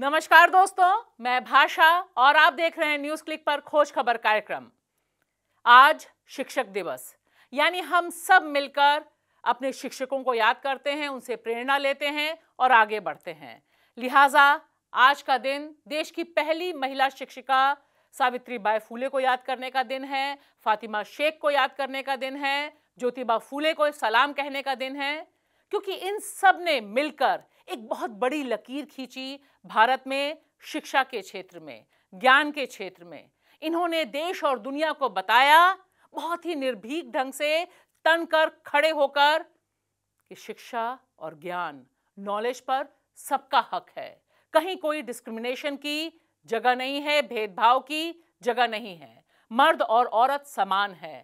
नमस्कार दोस्तों मैं भाषा और आप देख रहे हैं न्यूज क्लिक पर खोज खबर कार्यक्रम आज शिक्षक दिवस यानी हम सब मिलकर अपने शिक्षकों को याद करते हैं उनसे प्रेरणा लेते हैं और आगे बढ़ते हैं लिहाजा आज का दिन देश की पहली महिला शिक्षिका सावित्री बाई फूले को याद करने का दिन है फातिमा शेख को याद करने का दिन है ज्योतिबा फूले को सलाम कहने का दिन है क्योंकि इन सब ने मिलकर एक बहुत बड़ी लकीर खींची भारत में शिक्षा के क्षेत्र में ज्ञान के क्षेत्र में इन्होंने देश और दुनिया को बताया बहुत ही निर्भीक ढंग से तन कर खड़े होकर कि शिक्षा और ज्ञान नॉलेज पर सबका हक है कहीं कोई डिस्क्रिमिनेशन की जगह नहीं है भेदभाव की जगह नहीं है मर्द और औरत समान है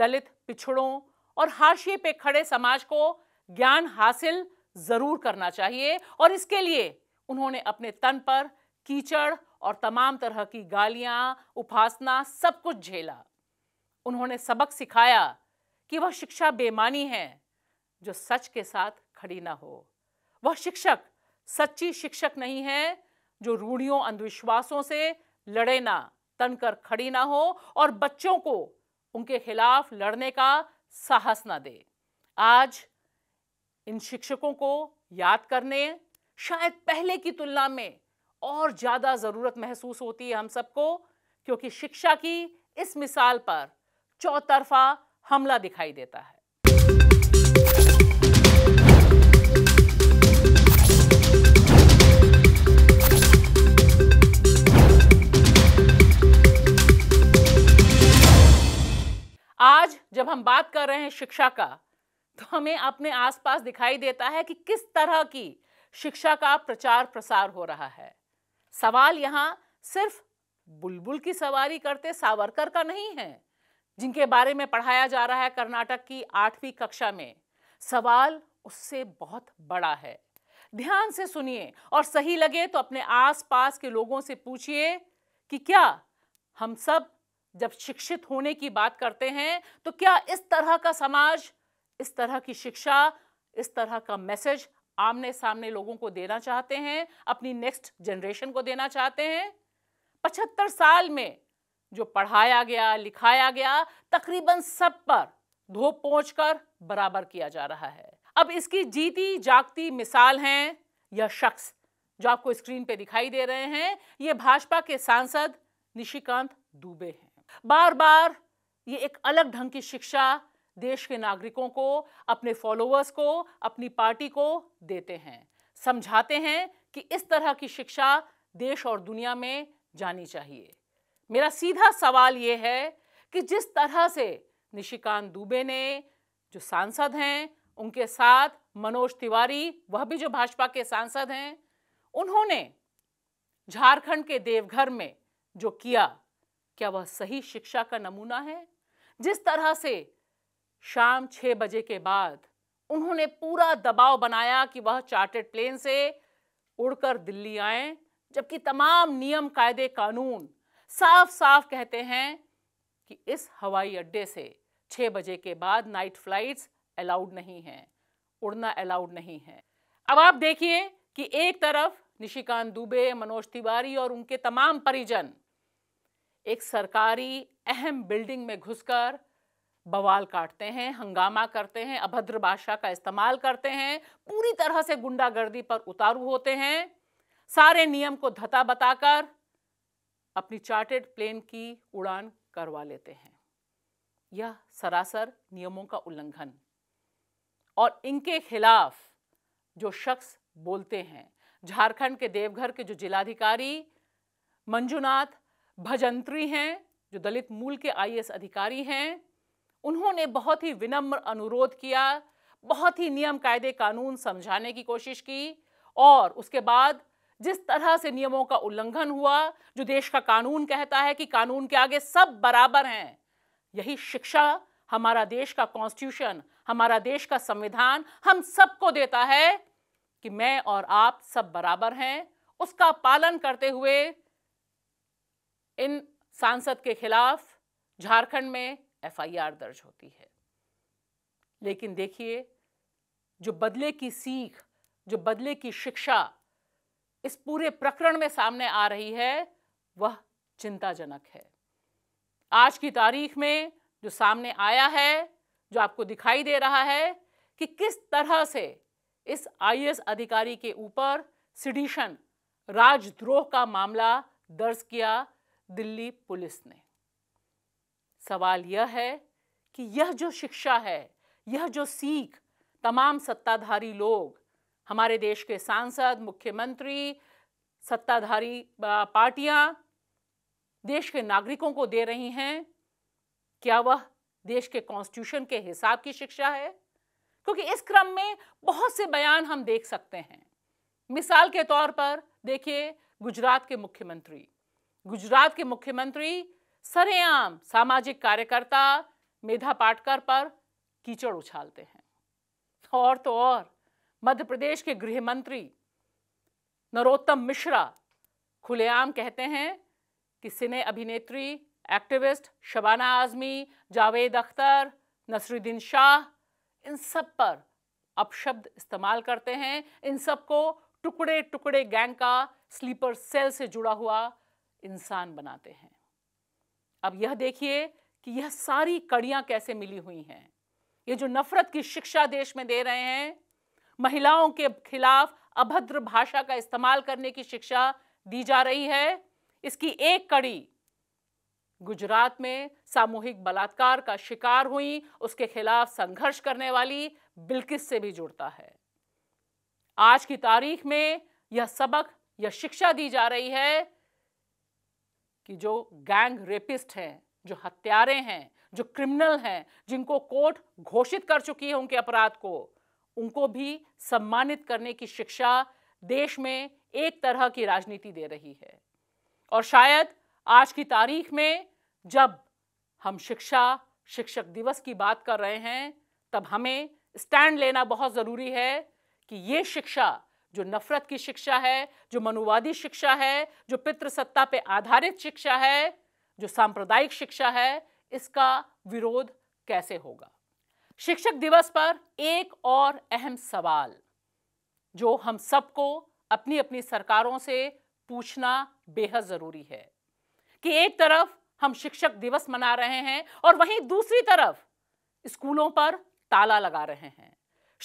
दलित पिछड़ों और हाशिए पे खड़े समाज को ज्ञान हासिल ज़रूर करना चाहिए और इसके लिए उन्होंने अपने तन पर कीचड़ और तमाम तरह की गालियां उपासना सब कुछ झेला उन्होंने सबक सिखाया कि वह शिक्षा बेमानी है जो सच के साथ खड़ी ना हो वह शिक्षक सच्ची शिक्षक नहीं है जो रूढ़ियों अंधविश्वासों से लड़े ना तन कर खड़ी ना हो और बच्चों को उनके खिलाफ लड़ने का साहस ना दे आज इन शिक्षकों को याद करने शायद पहले की तुलना में और ज़्यादा ज़रूरत महसूस होती है हम सबको क्योंकि शिक्षा की इस मिसाल पर चौतरफा हमला दिखाई देता है आज जब हम बात कर रहे हैं शिक्षा का तो हमें अपने आसपास दिखाई देता है कि किस तरह की शिक्षा का प्रचार प्रसार हो रहा है सवाल यहाँ सिर्फ बुलबुल की सवारी करते सावरकर का नहीं है जिनके बारे में पढ़ाया जा रहा है कर्नाटक की आठवीं कक्षा में सवाल उससे बहुत बड़ा है ध्यान से सुनिए और सही लगे तो अपने आसपास के लोगों से पूछिए कि क्या हम सब जब शिक्षित होने की बात करते हैं तो क्या इस तरह का समाज इस तरह की शिक्षा इस तरह का मैसेज आमने सामने लोगों को देना चाहते हैं अपनी नेक्स्ट जनरेशन को देना चाहते हैं पचहत्तर साल में जो पढ़ाया गया लिखाया गया तकरीबन सब पर धो पहुँच कर बराबर किया जा रहा है अब इसकी जीती जागती मिसाल हैं यह शख्स जो आपको स्क्रीन पे दिखाई दे रहे हैं ये भाजपा के सांसद निशिकांत दुबे हैं बार बार ये एक अलग ढंग की शिक्षा देश के नागरिकों को अपने फॉलोअर्स को अपनी पार्टी को देते हैं समझाते हैं कि इस तरह की शिक्षा देश और दुनिया में जानी चाहिए मेरा सीधा सवाल ये है कि जिस तरह से निशिकांत दुबे ने जो सांसद हैं उनके साथ मनोज तिवारी वह भी जो भाजपा के सांसद हैं उन्होंने झारखंड के देवघर में जो किया क्या वह सही शिक्षा का नमूना है जिस तरह से शाम छह बजे के बाद उन्होंने पूरा दबाव बनाया कि वह चार्टर्ड प्लेन से उड़कर दिल्ली आए जबकि तमाम नियम कायदे कानून साफ साफ कहते हैं कि इस हवाई अड्डे से छह बजे के बाद नाइट फ्लाइट्स अलाउड नहीं है उड़ना अलाउड नहीं है अब आप देखिए कि एक तरफ निशिकांत दुबे मनोज तिवारी और उनके तमाम परिजन एक सरकारी अहम बिल्डिंग में घुसकर बवाल काटते हैं हंगामा करते हैं अभद्र भाषा का इस्तेमाल करते हैं पूरी तरह से गुंडागर्दी पर उतारू होते हैं सारे नियम को धता बताकर अपनी चार्टेड प्लेन की उड़ान करवा लेते हैं यह सरासर नियमों का उल्लंघन और इनके खिलाफ जो शख्स बोलते हैं झारखंड के देवघर के जो जिलाधिकारी मंजुनाथ भजंत्री हैं जो दलित मूल के आईएएस अधिकारी हैं उन्होंने बहुत ही विनम्र अनुरोध किया बहुत ही नियम कायदे कानून समझाने की कोशिश की और उसके बाद जिस तरह से नियमों का उल्लंघन हुआ जो देश का कानून कहता है कि कानून के आगे सब बराबर हैं यही शिक्षा हमारा देश का कॉन्स्टिट्यूशन हमारा देश का संविधान हम सबको देता है कि मैं और आप सब बराबर हैं उसका पालन करते हुए इन सांसद के खिलाफ झारखंड में एफआईआर दर्ज होती है लेकिन देखिए जो बदले की सीख जो बदले की शिक्षा इस पूरे प्रकरण में सामने आ रही है वह चिंताजनक है आज की तारीख में जो सामने आया है जो आपको दिखाई दे रहा है कि किस तरह से इस आई अधिकारी के ऊपर सिडिशन राजद्रोह का मामला दर्ज किया दिल्ली पुलिस ने सवाल यह है कि यह जो शिक्षा है यह जो सीख तमाम सत्ताधारी लोग हमारे देश के सांसद मुख्यमंत्री सत्ताधारी पार्टियां देश के नागरिकों को दे रही हैं क्या वह देश के कॉन्स्टिट्यूशन के हिसाब की शिक्षा है क्योंकि इस क्रम में बहुत से बयान हम देख सकते हैं मिसाल के तौर पर देखिए गुजरात के मुख्यमंत्री गुजरात के मुख्यमंत्री सरेआम सामाजिक कार्यकर्ता मेधा पाटकर पर कीचड़ उछालते हैं और तो और मध्य प्रदेश के गृह मंत्री नरोत्तम मिश्रा खुलेआम कहते हैं कि सिने अभिनेत्री एक्टिविस्ट शबाना आजमी जावेद अख्तर नसरुद्दीन शाह इन सब पर अपशब्द इस्तेमाल करते हैं इन सब को टुकड़े टुकड़े गैंग का स्लीपर सेल से जुड़ा हुआ इंसान बनाते हैं अब यह देखिए कि यह सारी कड़ियां कैसे मिली हुई हैं ये जो नफरत की शिक्षा देश में दे रहे हैं महिलाओं के खिलाफ अभद्र भाषा का इस्तेमाल करने की शिक्षा दी जा रही है इसकी एक कड़ी गुजरात में सामूहिक बलात्कार का शिकार हुई उसके खिलाफ संघर्ष करने वाली बिल्किस से भी जुड़ता है आज की तारीख में यह सबक यह शिक्षा दी जा रही है कि जो गैंग रेपिस्ट हैं जो हत्यारे हैं जो क्रिमिनल हैं जिनको कोर्ट घोषित कर चुकी है उनके अपराध को उनको भी सम्मानित करने की शिक्षा देश में एक तरह की राजनीति दे रही है और शायद आज की तारीख में जब हम शिक्षा शिक्षक दिवस की बात कर रहे हैं तब हमें स्टैंड लेना बहुत ज़रूरी है कि ये शिक्षा जो नफरत की शिक्षा है जो मनुवादी शिक्षा है जो पितृसत्ता पे आधारित शिक्षा है जो सांप्रदायिक शिक्षा है इसका विरोध कैसे होगा शिक्षक दिवस पर एक और अहम सवाल जो हम सबको अपनी अपनी सरकारों से पूछना बेहद ज़रूरी है कि एक तरफ हम शिक्षक दिवस मना रहे हैं और वहीं दूसरी तरफ स्कूलों पर ताला लगा रहे हैं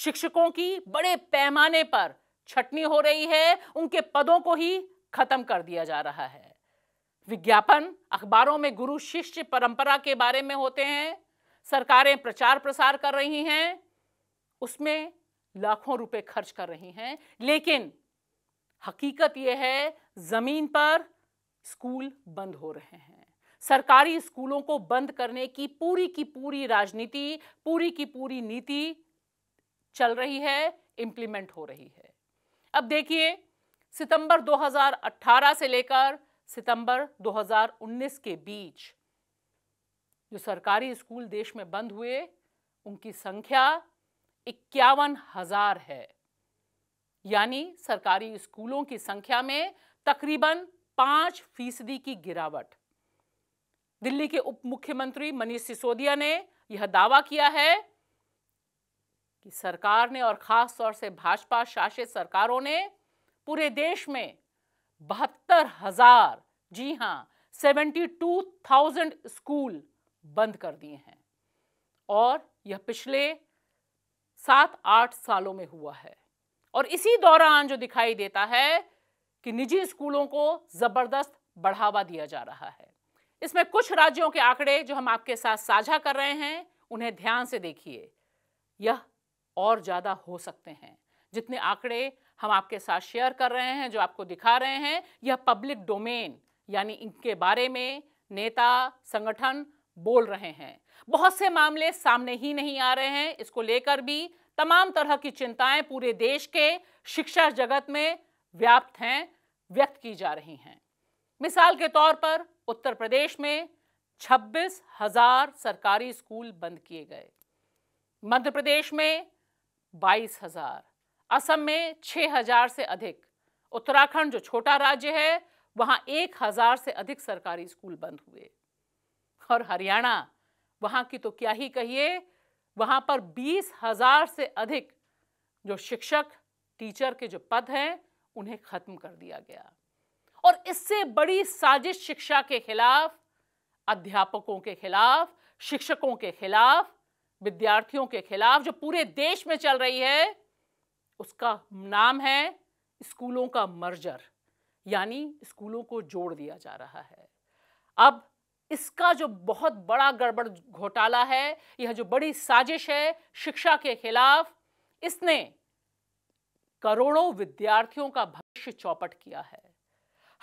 शिक्षकों की बड़े पैमाने पर छटनी हो रही है उनके पदों को ही खत्म कर दिया जा रहा है विज्ञापन अखबारों में गुरु शिष्य परंपरा के बारे में होते हैं सरकारें प्रचार प्रसार कर रही हैं उसमें लाखों रुपए खर्च कर रही हैं लेकिन हकीकत यह है ज़मीन पर स्कूल बंद हो रहे हैं सरकारी स्कूलों को बंद करने की पूरी की पूरी राजनीति पूरी की पूरी नीति चल रही है इंप्लीमेंट हो रही है अब देखिए सितंबर 2018 से लेकर सितंबर 2019 के बीच जो सरकारी स्कूल देश में बंद हुए उनकी संख्या इक्यावन हजार है यानी सरकारी स्कूलों की संख्या में तकरीबन पांच फीसदी की गिरावट दिल्ली के उप मुख्यमंत्री मनीष सिसोदिया ने यह दावा किया है कि सरकार ने और ख़ास तौर से भाजपा शासित सरकारों ने पूरे देश में बहत्तर हज़ार जी हां सेवेंटी टू थाउजेंड स्कूल बंद कर दिए हैं और यह पिछले सात आठ सालों में हुआ है और इसी दौरान जो दिखाई देता है कि निजी स्कूलों को ज़बरदस्त बढ़ावा दिया जा रहा है इसमें कुछ राज्यों के आंकड़े जो हम आपके साथ साझा कर रहे हैं उन्हें ध्यान से देखिए यह और ज़्यादा हो सकते हैं जितने आंकड़े हम आपके साथ शेयर कर रहे हैं जो आपको दिखा रहे हैं यह पब्लिक डोमेन यानी इनके बारे में नेता संगठन बोल रहे हैं बहुत से मामले सामने ही नहीं आ रहे हैं इसको लेकर भी तमाम तरह की चिंताएं पूरे देश के शिक्षा जगत में व्याप्त हैं व्यक्त की जा रही हैं मिसाल के तौर पर उत्तर प्रदेश में छब्बीस हजार सरकारी स्कूल बंद किए गए मध्य प्रदेश में बाईस हजार असम में छह हजार से अधिक उत्तराखंड जो छोटा राज्य है वहां एक हजार से अधिक सरकारी स्कूल बंद हुए और हरियाणा वहां की तो क्या ही कहिए वहां पर बीस हजार से अधिक जो शिक्षक टीचर के जो पद हैं उन्हें खत्म कर दिया गया और इससे बड़ी साजिश शिक्षा के खिलाफ अध्यापकों के खिलाफ शिक्षकों के खिलाफ विद्यार्थियों के खिलाफ जो पूरे देश में चल रही है उसका नाम है स्कूलों का मर्जर यानी स्कूलों को जोड़ दिया जा रहा है अब इसका जो बहुत बड़ा गड़बड़ घोटाला है यह जो बड़ी साजिश है शिक्षा के खिलाफ इसने करोड़ों विद्यार्थियों का भविष्य चौपट किया है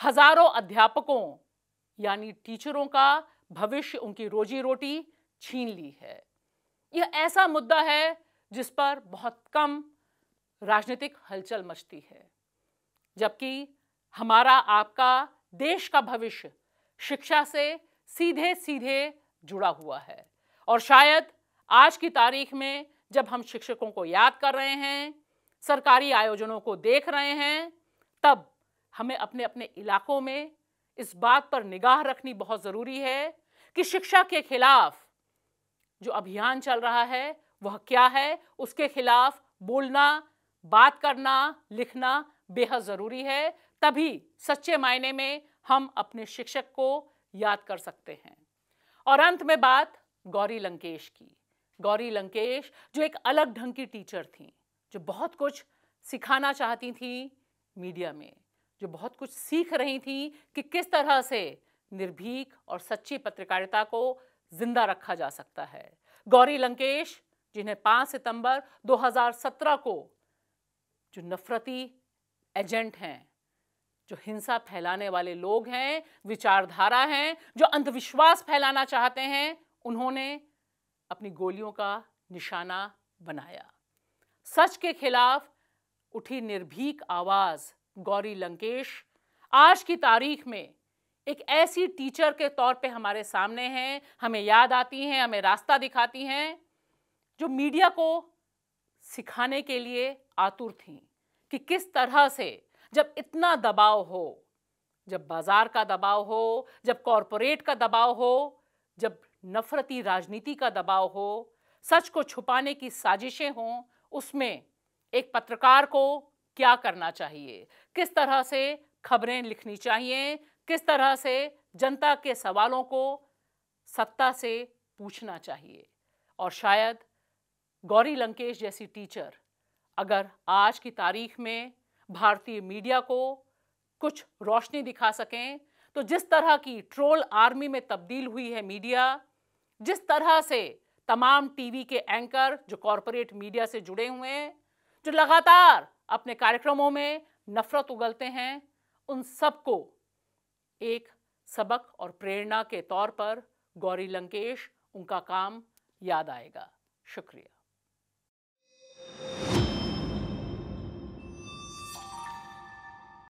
हजारों अध्यापकों यानी टीचरों का भविष्य उनकी रोजी रोटी छीन ली है यह ऐसा मुद्दा है जिस पर बहुत कम राजनीतिक हलचल मचती है जबकि हमारा आपका देश का भविष्य शिक्षा से सीधे सीधे जुड़ा हुआ है और शायद आज की तारीख में जब हम शिक्षकों को याद कर रहे हैं सरकारी आयोजनों को देख रहे हैं तब हमें अपने अपने इलाकों में इस बात पर निगाह रखनी बहुत ज़रूरी है कि शिक्षा के खिलाफ जो अभियान चल रहा है वह क्या है उसके खिलाफ बोलना बात करना लिखना बेहद ज़रूरी है तभी सच्चे मायने में हम अपने शिक्षक को याद कर सकते हैं और अंत में बात गौरी लंकेश की गौरी लंकेश जो एक अलग ढंग की टीचर थी जो बहुत कुछ सिखाना चाहती थी मीडिया में जो बहुत कुछ सीख रही थी कि किस तरह से निर्भीक और सच्ची पत्रकारिता को जिंदा रखा जा सकता है गौरी लंकेश जिन्हें 5 सितंबर 2017 को जो नफरती एजेंट हैं जो हिंसा फैलाने वाले लोग हैं विचारधारा हैं जो अंधविश्वास फैलाना चाहते हैं उन्होंने अपनी गोलियों का निशाना बनाया सच के खिलाफ उठी निर्भीक आवाज गौरी लंकेश आज की तारीख में एक ऐसी टीचर के तौर पे हमारे सामने हैं हमें याद आती हैं हमें रास्ता दिखाती हैं जो मीडिया को सिखाने के लिए आतुर थी कि किस तरह से जब इतना दबाव हो जब बाजार का दबाव हो जब कॉरपोरेट का दबाव हो जब नफरती राजनीति का दबाव हो सच को छुपाने की साजिशें हों उसमें एक पत्रकार को क्या करना चाहिए किस तरह से खबरें लिखनी चाहिए किस तरह से जनता के सवालों को सत्ता से पूछना चाहिए और शायद गौरी लंकेश जैसी टीचर अगर आज की तारीख में भारतीय मीडिया को कुछ रोशनी दिखा सकें तो जिस तरह की ट्रोल आर्मी में तब्दील हुई है मीडिया जिस तरह से तमाम टीवी के एंकर जो कॉरपोरेट मीडिया से जुड़े हुए हैं जो लगातार अपने कार्यक्रमों में नफरत उगलते हैं उन सबको एक सबक और प्रेरणा के तौर पर गौरी लंकेश उनका काम याद आएगा शुक्रिया